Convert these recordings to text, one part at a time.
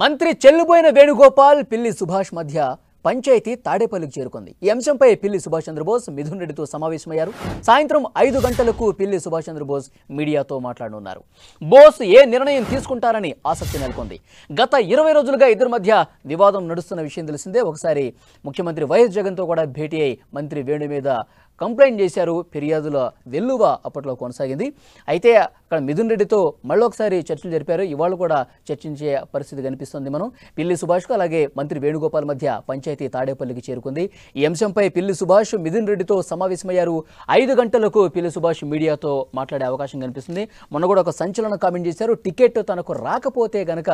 మంత్రి చెల్లుబోయిన వేణుగోపాల్ పిల్లి సుభాష్ మధ్య పంచాయతీ తాడేపల్లికి చేరుకుంది ఈ అంశంపై పిల్లి సుభాష్ చంద్రబోస్ మిథున్ రెడ్డితో సమావేశమయ్యారు సాయంత్రం ఐదు గంటలకు పిల్లి సుభాష్ చంద్రబోస్ మీడియాతో మాట్లాడనున్నారు బోస్ ఏ నిర్ణయం తీసుకుంటారని ఆసక్తి నెలకొంది గత ఇరవై రోజులుగా ఇద్దరి మధ్య వివాదం నడుస్తున్న విషయం తెలిసిందే ఒకసారి ముఖ్యమంత్రి వైఎస్ జగన్తో కూడా భేటీ అయి మంత్రి వేణు మీద కంప్లైంట్ చేశారు ఫిర్యాదుల వెల్లువ అప్పట్లో కొనసాగింది అయితే అక్కడ మిథున్ రెడ్డితో మళ్ళొకసారి చర్చలు జరిపారు ఇవాళ కూడా చర్చించే పరిస్థితి కనిపిస్తుంది మనం పిల్లి సుభాష్కు అలాగే మంత్రి వేణుగోపాల్ మధ్య పంచాయతీ తాడేపల్లికి చేరుకుంది ఈ అంశంపై పిల్లి సుభాష్ మిథున్ రెడ్డితో సమావేశమయ్యారు ఐదు గంటలకు పిల్లి సుభాష్ మీడియాతో మాట్లాడే అవకాశం కనిపిస్తుంది మొన్న కూడా ఒక సంచలన కామెంట్ చేశారు టికెట్ తనకు రాకపోతే గనక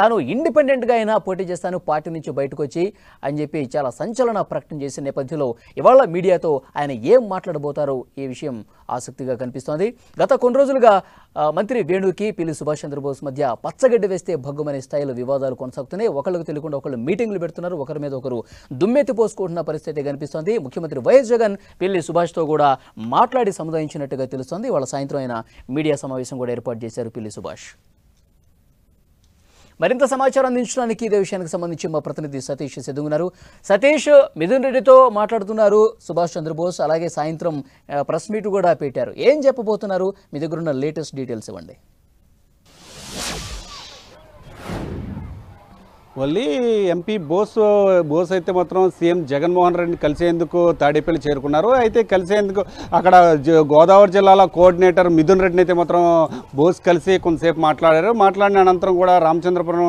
తాను ఇండిపెండెంట్గా అయినా పోటీ చేస్తాను పార్టీ నుంచి బయటకు వచ్చి అని చెప్పి చాలా సంచలన ప్రకటన చేసిన నేపథ్యంలో ఇవాళ మీడియాతో ఆయన ఏం మాట్లాడబోతారో ఈ విషయం ఆసక్తిగా కనిపిస్తోంది గత కొన్ని రోజులుగా మంత్రి వేణుకి పిల్లి సుభాష్ చంద్రబోస్ మధ్య పచ్చగడ్డి వేస్తే భగ్గుమనే స్థాయిలో వివాదాలు కొనసాగుతున్నాయి ఒకళ్ళకు తెలియకుండా ఒకళ్ళు మీటింగ్లు పెడుతున్నారు ఒకరి మీద ఒకరు దుమ్మెత్తి పోసుకుంటున్న పరిస్థితి కనిపిస్తోంది ముఖ్యమంత్రి వైఎస్ జగన్ పిల్లి సుభాష్తో కూడా మాట్లాడి సముదాయించినట్టుగా తెలుస్తోంది వాళ్ళ సాయంత్రం ఆయన మీడియా సమావేశం కూడా ఏర్పాటు చేశారు పిల్లి సుభాష్ మరింత సమాచారం అందించడానికి ఇదే విషయానికి సంబంధించి మా ప్రతినిధి సతీష్ సెదుగున్నారు సతీష్ మిథున్ రెడ్డితో మాట్లాడుతున్నారు సుభాష్ చంద్రబోస్ అలాగే సాయంత్రం ప్రెస్ మీట్ కూడా పెట్టారు ఏం చెప్పబోతున్నారు మీ దగ్గర ఉన్న లేటెస్ట్ డీటెయిల్స్ ఇవ్వండి మళ్ళీ ఎంపీ బోస్ బోస్ అయితే మాత్రం సీఎం జగన్మోహన్ రెడ్డిని కలిసేందుకు తాడేపల్లి చేరుకున్నారు అయితే కలిసేందుకు అక్కడ గోదావరి జిల్లాలో కోఆర్డినేటర్ మిథున్ రెడ్డిని అయితే మాత్రం బోస్ కలిసి కొంతసేపు మాట్లాడారు మాట్లాడిన అనంతరం కూడా రామచంద్రపురం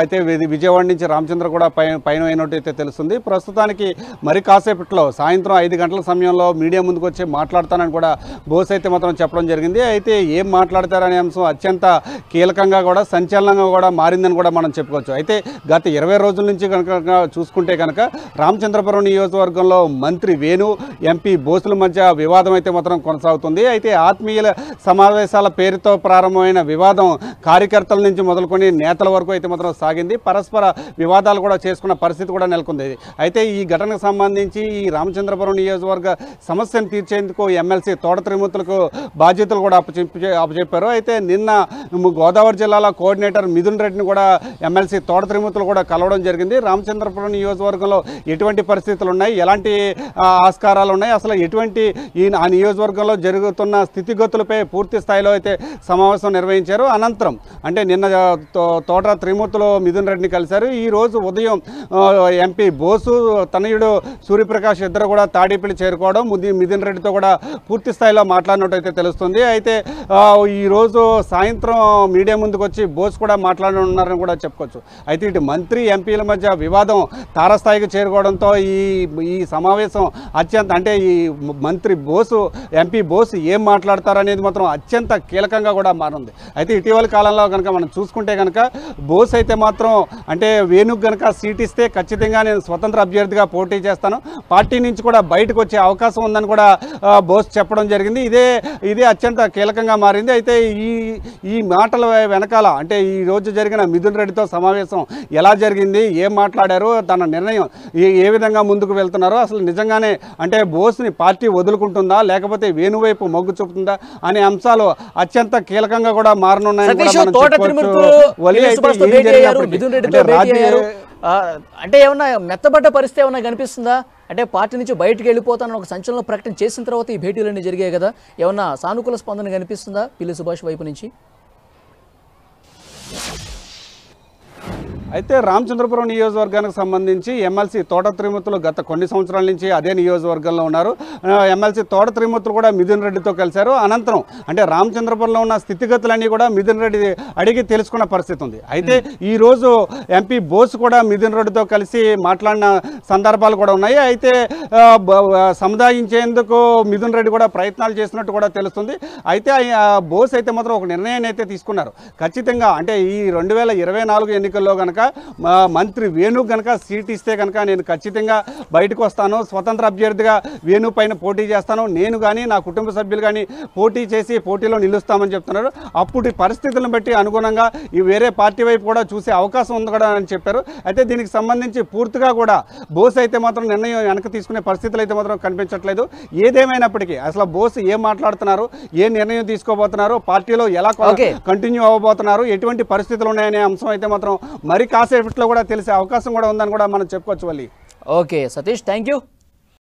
అయితే విజయవాడ నుంచి రామచంద్ర కూడా పైన పైన అయితే తెలుస్తుంది ప్రస్తుతానికి మరి కాసేపట్లో సాయంత్రం ఐదు గంటల సమయంలో మీడియా ముందుకు వచ్చి మాట్లాడతానని కూడా బోస్ అయితే మాత్రం చెప్పడం జరిగింది అయితే ఏం మాట్లాడతారనే అంశం అత్యంత కీలకంగా కూడా సంచలనంగా కూడా మారిందని కూడా మనం చెప్పుకోవచ్చు అయితే గత ఇరవై రోజుల నుంచి కనుక చూసుకుంటే కనుక రామచంద్రపురం నియోజకవర్గంలో మంత్రి వేణు ఎంపీ బోసుల మధ్య వివాదం అయితే మాత్రం కొనసాగుతుంది అయితే ఆత్మీయుల సమావేశాల పేరుతో ప్రారంభమైన వివాదం కార్యకర్తల నుంచి మొదలుకొని నేతల వరకు అయితే మాత్రం సాగింది పరస్పర వివాదాలు కూడా చేసుకున్న పరిస్థితి కూడా నెలకొంది అయితే ఈ ఘటనకు సంబంధించి ఈ రామచంద్రపురం నియోజకవర్గ సమస్యను తీర్చేందుకు ఎమ్మెల్సీ తోట త్రిమూర్తులకు బాధ్యతలు కూడా అప్పచెప్పి అప్పచెప్పారు అయితే నిన్న గోదావరి జిల్లాలో కోఆర్డినేటర్ మిథున్ రెడ్డిని కూడా ఎమ్మెల్సీ తోట త్రిమూర్తులు కూడా కలవడం జరిగింది రామచంద్రపురం నియోజకవర్గంలో ఎటువంటి పరిస్థితులు ఉన్నాయి ఎలాంటి ఆస్కారాలు ఉన్నాయి అసలు ఎటువంటి ఈ ఆ నియోజకవర్గంలో జరుగుతున్న స్థితిగతులపై పూర్తి స్థాయిలో అయితే సమావేశం నిర్వహించారు అనంతరం అంటే నిన్న తోట త్రిమూర్తులు మిథున్ రెడ్డిని కలిశారు ఈరోజు ఉదయం ఎంపీ బోసు తనయుడు సూర్యప్రకాష్ ఇద్దరు కూడా తాడేపల్లి చేరుకోవడం ముది మిథున్ రెడ్డితో కూడా పూర్తి స్థాయిలో అయితే తెలుస్తుంది అయితే ఈరోజు సాయంత్రం మీడియా ముందుకు వచ్చి బోస్ కూడా మాట్లాడనున్నారని కూడా చెప్పుకోవచ్చు అయితే అయితే ఇటు మంత్రి ఎంపీల మధ్య వివాదం తారస్థాయికి చేరుకోవడంతో ఈ ఈ సమావేశం అత్యంత అంటే ఈ మంత్రి బోసు ఎంపీ బోసు ఏం మాట్లాడతారనేది మాత్రం అత్యంత కీలకంగా కూడా మారింది అయితే ఇటీవల కాలంలో కనుక మనం చూసుకుంటే కనుక బోస్ అయితే మాత్రం అంటే వేణుకు కనుక సీట్ ఇస్తే ఖచ్చితంగా నేను స్వతంత్ర అభ్యర్థిగా పోటీ చేస్తాను పార్టీ నుంచి కూడా బయటకు వచ్చే అవకాశం ఉందని కూడా బోస్ చెప్పడం జరిగింది ఇదే ఇదే అత్యంత కీలకంగా మారింది అయితే ఈ ఈ మాటల వెనకాల అంటే ఈ రోజు జరిగిన మిథున్ రెడ్డితో సమావేశం ఎలా జరిగింది ఏం మాట్లాడారు తన నిర్ణయం ఏ విధంగా ముందుకు వెళ్తున్నారో అసలు నిజంగానే అంటే బోస్ని పార్టీ వదులుకుంటుందా లేకపోతే వేణువైపు మొగ్గు చూపుతుందా అనే అంశాలు అత్యంత కీలకంగా కూడా మారనున్నాయని అంటే ఏమన్నా మెత్తబడ్డ పరిస్థితి ఏమన్నా కనిపిస్తుందా అంటే పార్టీ నుంచి బయటకు వెళ్ళిపోతానని ఒక సంచలన ప్రకటన చేసిన తర్వాత ఈ భేటీలన్నీ జరిగాయి కదా ఏమన్నా సానుకూల స్పందన కనిపిస్తుందా పిల్లి సుభాష్ వైపు నుంచి అయితే రామచంద్రపురం నియోజకవర్గానికి సంబంధించి ఎమ్మెల్సీ తోట త్రిమూర్తులు గత కొన్ని సంవత్సరాల నుంచి అదే నియోజకవర్గంలో ఉన్నారు ఎమ్మెల్సీ తోట త్రిమూర్తులు కూడా మిథున్ రెడ్డితో కలిశారు అనంతరం అంటే రామచంద్రపురంలో ఉన్న స్థితిగతులన్నీ కూడా మిథున్ రెడ్డి అడిగి తెలుసుకున్న పరిస్థితి ఉంది అయితే ఈరోజు ఎంపీ బోస్ కూడా మిథున్ రెడ్డితో కలిసి మాట్లాడిన సందర్భాలు కూడా ఉన్నాయి అయితే సముదాయించేందుకు మిథున్ రెడ్డి కూడా ప్రయత్నాలు చేస్తున్నట్టు కూడా తెలుస్తుంది అయితే బోస్ అయితే మాత్రం ఒక నిర్ణయాన్ని అయితే తీసుకున్నారు ఖచ్చితంగా అంటే ఈ రెండు వేల ఇరవై నాలుగు ఎన్నికల్లో కనుక మంత్రి వేణు కనుక సీట్ ఇస్తే కనుక నేను ఖచ్చితంగా బయటకు వస్తాను స్వతంత్ర అభ్యర్థిగా వేణు పైన పోటీ చేస్తాను నేను కానీ నా కుటుంబ సభ్యులు కానీ పోటీ చేసి పోటీలో నిలుస్తామని చెప్తున్నారు అప్పుడు పరిస్థితులను బట్టి అనుగుణంగా ఈ వేరే పార్టీ వైపు కూడా చూసే అవకాశం ఉంది కూడా అని చెప్పారు అయితే దీనికి సంబంధించి పూర్తిగా కూడా బోస్ అయితే మాత్రం నిర్ణయం వెనక తీసుకునే తీసుకునే పరిస్థితులు అయితే మాత్రం కనిపించట్లేదు ఏదేమైనప్పటికీ అసలు బోస్ ఏం మాట్లాడుతున్నారు ఏ నిర్ణయం తీసుకోబోతున్నారు పార్టీలో ఎలా కంటిన్యూ అవ్వబోతున్నారు ఎటువంటి పరిస్థితులు ఉన్నాయనే అంశం అయితే మాత్రం మరి కాసేపట్లో కూడా తెలిసే అవకాశం కూడా ఉందని కూడా మనం చెప్పుకోవచ్చు మళ్ళీ ఓకే సతీష్ థ్యాంక్